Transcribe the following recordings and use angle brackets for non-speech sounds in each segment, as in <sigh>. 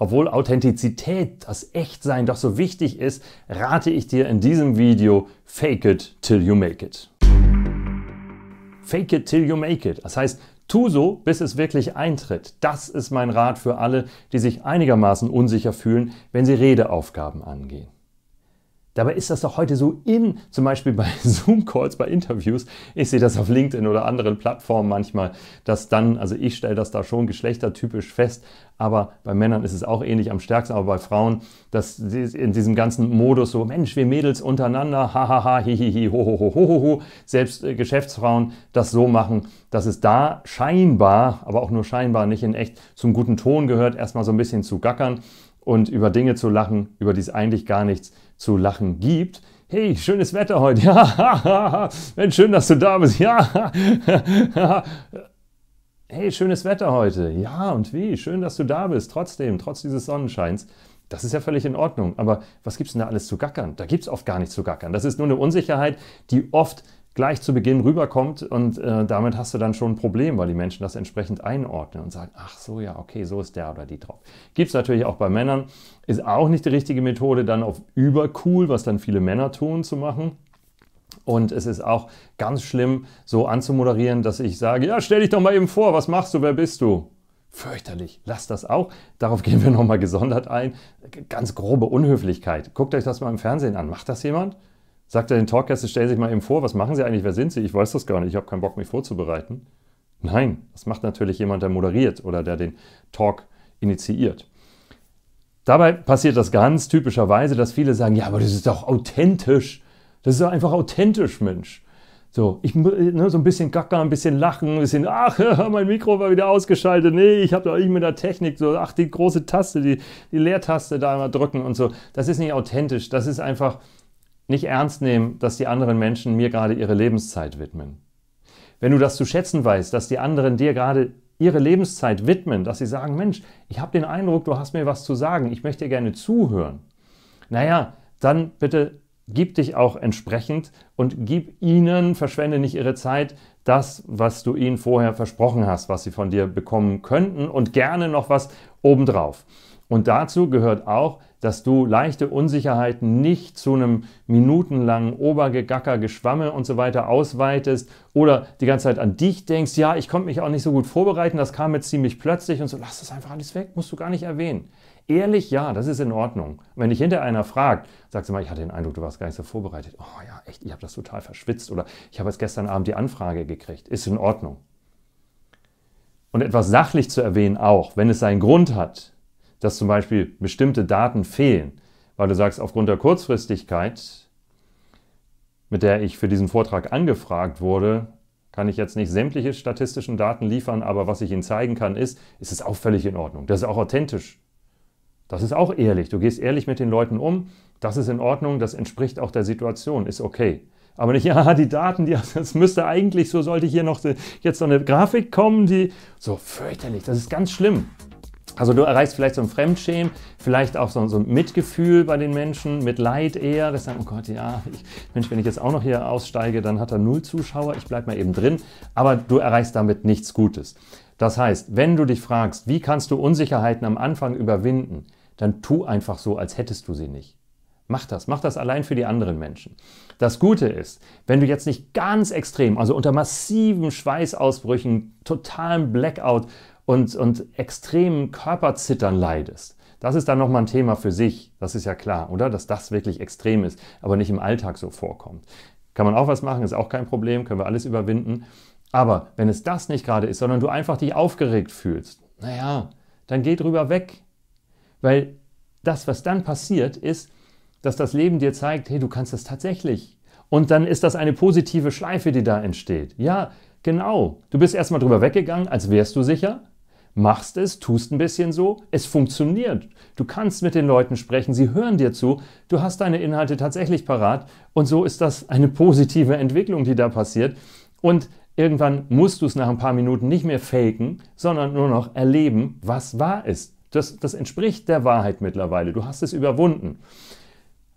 Obwohl Authentizität, das Echtsein doch so wichtig ist, rate ich dir in diesem Video Fake it till you make it. Fake it till you make it. Das heißt, tu so, bis es wirklich eintritt. Das ist mein Rat für alle, die sich einigermaßen unsicher fühlen, wenn sie Redeaufgaben angehen. Dabei ist das doch heute so in, zum Beispiel bei <laughs> Zoom-Calls, bei Interviews. Ich sehe das auf LinkedIn oder anderen Plattformen manchmal, dass dann, also ich stelle das da schon geschlechtertypisch fest, aber bei Männern ist es auch ähnlich am stärksten, aber bei Frauen, dass sie in diesem ganzen Modus so, Mensch, wir Mädels untereinander, hahaha, hihihi, ho, ho, ho, ho, ho, ho, selbst äh, Geschäftsfrauen das so machen, dass es da scheinbar, aber auch nur scheinbar, nicht in echt zum guten Ton gehört, erstmal so ein bisschen zu gackern und über Dinge zu lachen, über die es eigentlich gar nichts zu lachen gibt. Hey, schönes Wetter heute. <laughs> Ja, Mensch, schön, dass du da bist. Ja, <laughs> hey, schönes Wetter heute. Ja, und wie? Schön, dass du da bist. Trotzdem, trotz dieses Sonnenscheins. Das ist ja völlig in Ordnung. Aber was gibt es denn da alles zu gackern? Da gibt es oft gar nichts zu gackern. Das ist nur eine Unsicherheit, die oft gleich zu Beginn rüberkommt und äh, damit hast du dann schon ein Problem, weil die Menschen das entsprechend einordnen und sagen, ach so, ja, okay, so ist der oder die drauf. Gibt es natürlich auch bei Männern, ist auch nicht die richtige Methode, dann auf übercool, was dann viele Männer tun, zu machen. Und es ist auch ganz schlimm, so anzumoderieren, dass ich sage, ja, stell dich doch mal eben vor, was machst du, wer bist du? Fürchterlich, lasst das auch. Darauf gehen wir nochmal gesondert ein. Ganz grobe Unhöflichkeit. Guckt euch das mal im Fernsehen an. Macht das jemand? sagt er den Talkgästen, stellen Sie sich mal eben vor, was machen Sie eigentlich, wer sind Sie? Ich weiß das gar nicht, ich habe keinen Bock, mich vorzubereiten. Nein, das macht natürlich jemand, der moderiert oder der den Talk initiiert. Dabei passiert das ganz typischerweise, dass viele sagen, ja, aber das ist doch authentisch. Das ist doch einfach authentisch, Mensch. So, ich, ne, so ein bisschen gackern, ein bisschen lachen, ein bisschen, ach, <laughs> mein Mikro war wieder ausgeschaltet, nee, ich habe doch nicht mit der Technik, so, ach, die große Taste, die, die Leertaste da mal drücken und so. Das ist nicht authentisch, das ist einfach nicht ernst nehmen, dass die anderen Menschen mir gerade ihre Lebenszeit widmen. Wenn du das zu schätzen weißt, dass die anderen dir gerade ihre Lebenszeit widmen, dass sie sagen, Mensch, ich habe den Eindruck, du hast mir was zu sagen, ich möchte dir gerne zuhören. Naja, dann bitte gib dich auch entsprechend und gib ihnen, verschwende nicht ihre Zeit, das, was du ihnen vorher versprochen hast, was sie von dir bekommen könnten und gerne noch was obendrauf. Und dazu gehört auch, dass du leichte Unsicherheiten nicht zu einem minutenlangen Obergegacker, Geschwamme und so weiter ausweitest oder die ganze Zeit an dich denkst, ja, ich konnte mich auch nicht so gut vorbereiten, das kam jetzt ziemlich plötzlich und so, lass das einfach alles weg, musst du gar nicht erwähnen. Ehrlich, ja, das ist in Ordnung. wenn dich hinter einer fragt, sagst du mal, ich hatte den Eindruck, du warst gar nicht so vorbereitet. Oh ja, echt, ich habe das total verschwitzt oder ich habe jetzt gestern Abend die Anfrage gekriegt. Ist in Ordnung. Und etwas sachlich zu erwähnen auch, wenn es seinen Grund hat, dass zum Beispiel bestimmte Daten fehlen, weil du sagst, aufgrund der Kurzfristigkeit, mit der ich für diesen Vortrag angefragt wurde, kann ich jetzt nicht sämtliche statistischen Daten liefern, aber was ich Ihnen zeigen kann, ist, ist es auch völlig in Ordnung. Das ist auch authentisch. Das ist auch ehrlich. Du gehst ehrlich mit den Leuten um. Das ist in Ordnung. Das entspricht auch der Situation. Ist okay. Aber nicht, <laughs> ja, die Daten, die, das müsste eigentlich, so sollte hier noch jetzt so eine Grafik kommen, die so fürchterlich. Das ist ganz schlimm. Also du erreichst vielleicht so ein Fremdschämen, vielleicht auch so, so, ein Mitgefühl bei den Menschen, mit Leid eher, dass sagen, oh Gott, ja, ich, Mensch, wenn ich jetzt auch noch hier aussteige, dann hat er null Zuschauer, ich bleibe mal eben drin, aber du erreichst damit nichts Gutes. Das heißt, wenn du dich fragst, wie kannst du Unsicherheiten am Anfang überwinden, dann tu einfach so, als hättest du sie nicht. Mach das, mach das allein für die anderen Menschen. Das Gute ist, wenn du jetzt nicht ganz extrem, also unter massiven Schweißausbrüchen, totalem Blackout und, und extremen Körperzittern leidest, das ist dann nochmal ein Thema für sich. Das ist ja klar, oder? Dass das wirklich extrem ist, aber nicht im Alltag so vorkommt. Kann man auch was machen, ist auch kein Problem, können wir alles überwinden. Aber wenn es das nicht gerade ist, sondern du einfach dich aufgeregt fühlst, naja, dann geh drüber weg. Weil das, was dann passiert, ist, dass das Leben dir zeigt, hey, du kannst das tatsächlich. Und dann ist das eine positive Schleife, die da entsteht. Ja, genau. Du bist erstmal drüber weggegangen, als wärst du sicher machst es, tust ein bisschen so, es funktioniert. Du kannst mit den Leuten sprechen, sie hören dir zu, du hast deine Inhalte tatsächlich parat und so ist das eine positive Entwicklung, die da passiert. Und irgendwann musst du es nach ein paar Minuten nicht mehr faken, sondern nur noch erleben, was wahr ist. Das, das entspricht der Wahrheit mittlerweile. Du hast es überwunden.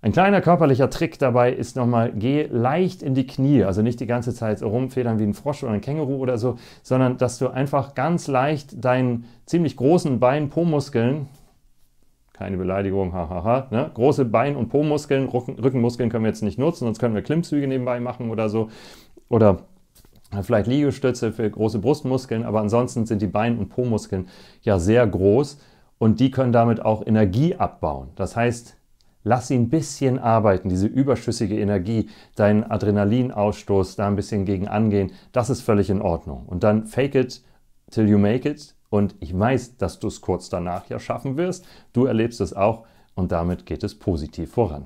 Ein kleiner körperlicher Trick dabei ist nochmal, geh leicht in die Knie, also nicht die ganze Zeit rumfedern wie ein Frosch oder ein Känguru oder so, sondern dass du einfach ganz leicht deinen ziemlich großen Bein-Po-Muskeln, keine Beleidigung, hahaha, ne? große Bein- und Po-Muskeln, Rücken, Rückenmuskeln können wir jetzt nicht nutzen, sonst können wir Klimmzüge nebenbei machen oder so, oder vielleicht Liegestütze für große Brustmuskeln, aber ansonsten sind die Bein- und Po-Muskeln ja sehr groß und die können damit auch Energie abbauen. Das heißt, Lass ihn ein bisschen arbeiten, diese überschüssige Energie, deinen Adrenalinausstoß da ein bisschen gegen angehen. Das ist völlig in Ordnung. Und dann fake it till you make it. Und ich weiß, dass du es kurz danach ja schaffen wirst. Du erlebst es auch und damit geht es positiv voran.